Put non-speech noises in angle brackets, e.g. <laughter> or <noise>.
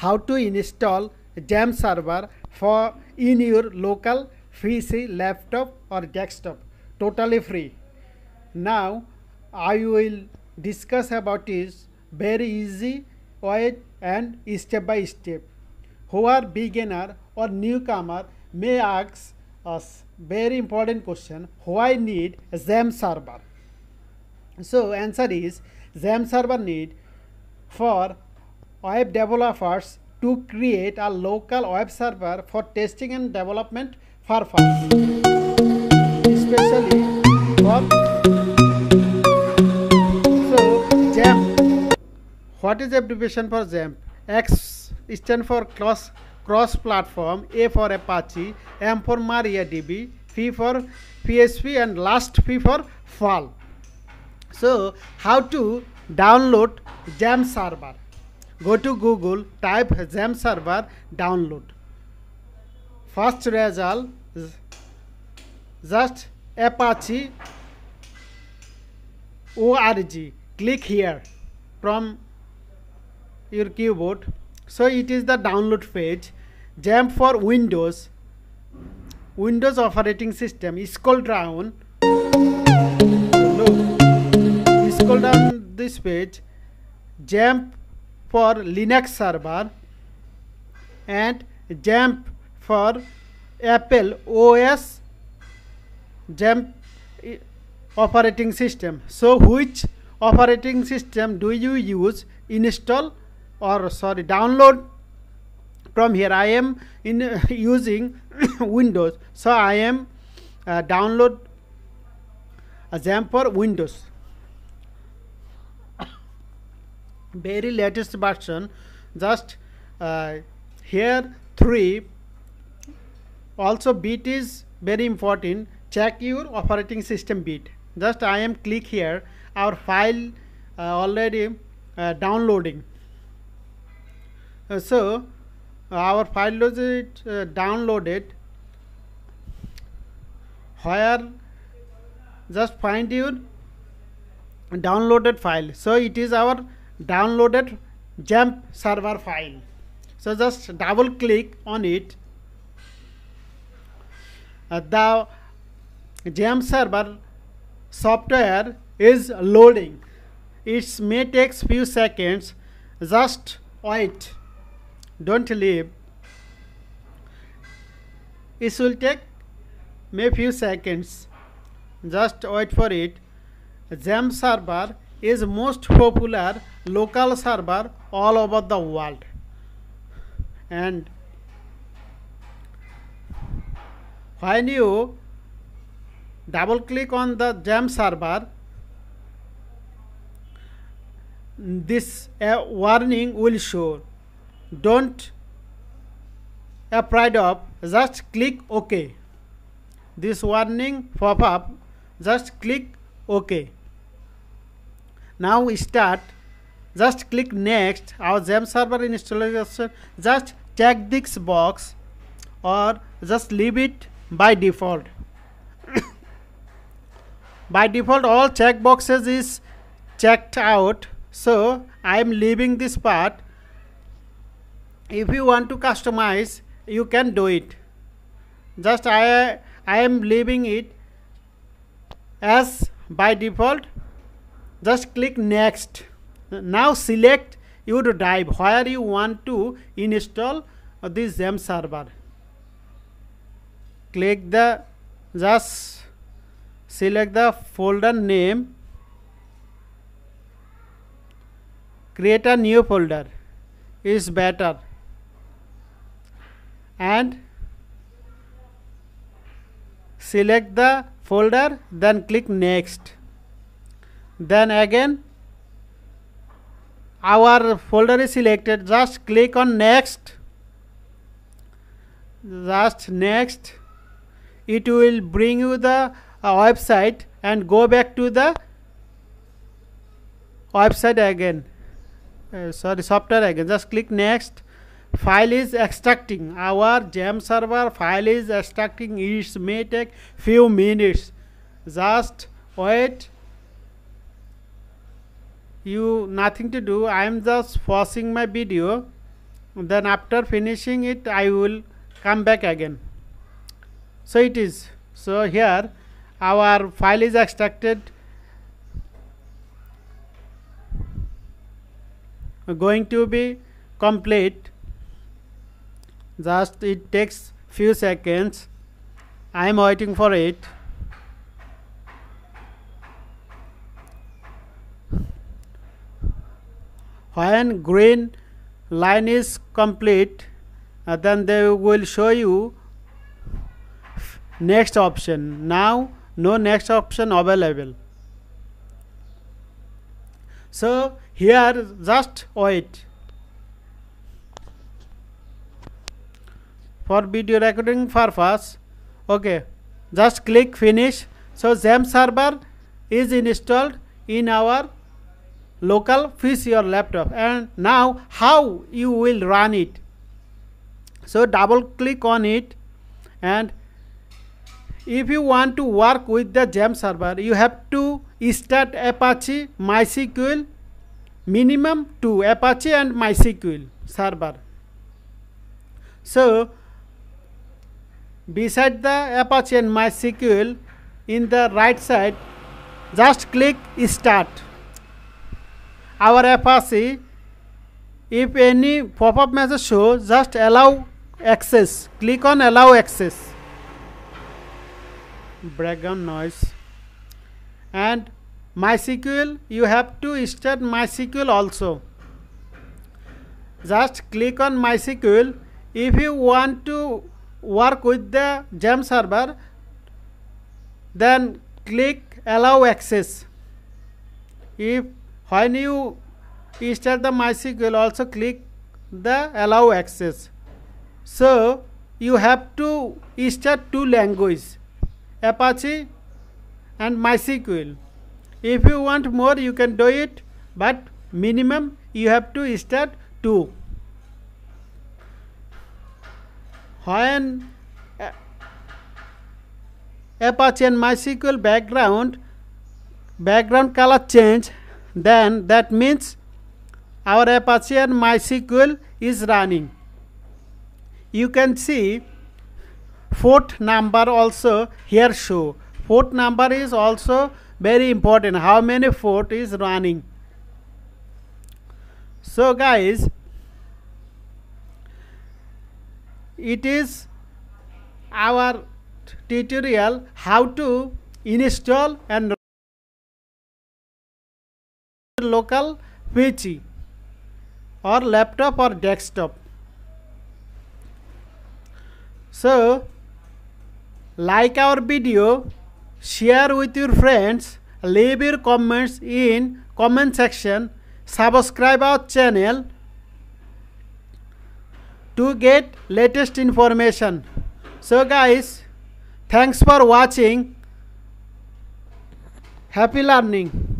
how to install jam server for in your local PC laptop or desktop totally free now I will discuss about is very easy way and step by step who are beginner or newcomer may ask us very important question why need jam server so answer is jam server need for web developers to create a local web server for testing and development purpose, especially for so JAMP. What is abbreviation for JAMP? X stands for cross cross platform, A for Apache, M for MariaDB, P for PHP, and last P for Fall. So, how to download JAMP server? go to Google, type Jam server, download. First result is just Apache org. Click here from your keyboard. So it is the download page. Jam for Windows. Windows operating system. Scroll down. Look. Scroll down this page. Jam for Linux server and Jamp for Apple OS Jamp eh, operating system. So which operating system do you use install or sorry download from here I am in uh, <coughs> using <coughs> Windows so I am uh, download a jump uh, Jamp for Windows very latest version just uh, here 3 also bit is very important check your operating system bit just I am click here our file uh, already uh, downloading uh, so our file was uh, downloaded where just find your downloaded file so it is our downloaded jump server file so just double click on it uh, the jump server software is loading it may take few seconds just wait don't leave it will take may few seconds just wait for it jam server is most popular local server all over the world and when you double click on the jam server this uh, warning will show don't afraid of just click ok this warning pop up just click ok now we start just click next our gem server installation just check this box or just leave it by default <coughs> by default all check boxes is checked out so I am leaving this part if you want to customize you can do it just I I am leaving it as by default just click next now select your drive where you want to install this Zem server click the just select the folder name create a new folder is better and select the folder then click next then again our folder is selected just click on next just next it will bring you the uh, website and go back to the website again uh, sorry software again just click next file is extracting our jam server file is extracting it may take few minutes just wait you nothing to do I am just forcing my video then after finishing it I will come back again so it is so here our file is extracted going to be complete just it takes few seconds I am waiting for it when green line is complete uh, then they will show you next option now no next option available so here just wait for video recording purpose okay just click finish so Zem server is installed in our local fix your laptop and now how you will run it so double click on it and if you want to work with the jam server you have to start apache mysql minimum to apache and mysql server so beside the apache and mysql in the right side just click start our FRC if any pop-up message show just allow access click on allow access background noise and mysql you have to start mysql also just click on mysql if you want to work with the gem server then click allow access if when you start the MySQL will also click the allow access so you have to start two languages Apache and MySQL if you want more you can do it but minimum you have to start two when uh, Apache and MySQL background background color change then that means our Apache MySQL is running. You can see port number also here show. port number is also very important. How many port is running? So guys, it is our tutorial how to install and local PC और laptop और desktop so like our video share with your friends leave your comments in comment section subscribe our channel to get latest information so guys thanks for watching happy learning